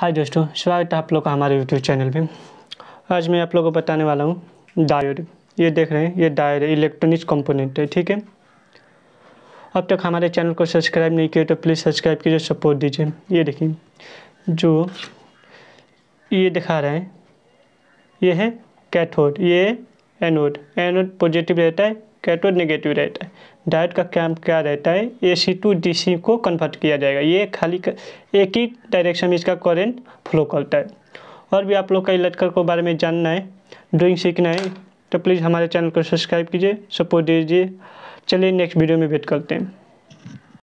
हाय दोस्तों स्वागत है आप लोग का हमारे यूट्यूब चैनल पे आज मैं आप लोगों को बताने वाला हूँ डायोड ये देख रहे हैं ये डायोड इलेक्ट्रॉनिक्स कंपोनेंट है ठीक है अब तक हमारे चैनल को सब्सक्राइब नहीं किया तो प्लीज़ सब्सक्राइब कीजिए सपोर्ट दीजिए ये देखिए जो ये दिखा रहे हैं ये है कैथोड ये एनोड एनोड पॉजिटिव रहता है कैटोड नेगेटिव रहता है डायोड का काम क्या रहता है ए सी टू डी सी को कन्वर्ट किया जाएगा ये खाली एक ही डायरेक्शन में इसका करेंट फ्लो करता है और भी आप लोग का इलेक्ट्रिकल के बारे में जानना है ड्रॉइंग सीखना है तो प्लीज़ हमारे चैनल को सब्सक्राइब कीजिए सपोर्ट दीजिए चलिए नेक्स्ट वीडियो में भेंट करते हैं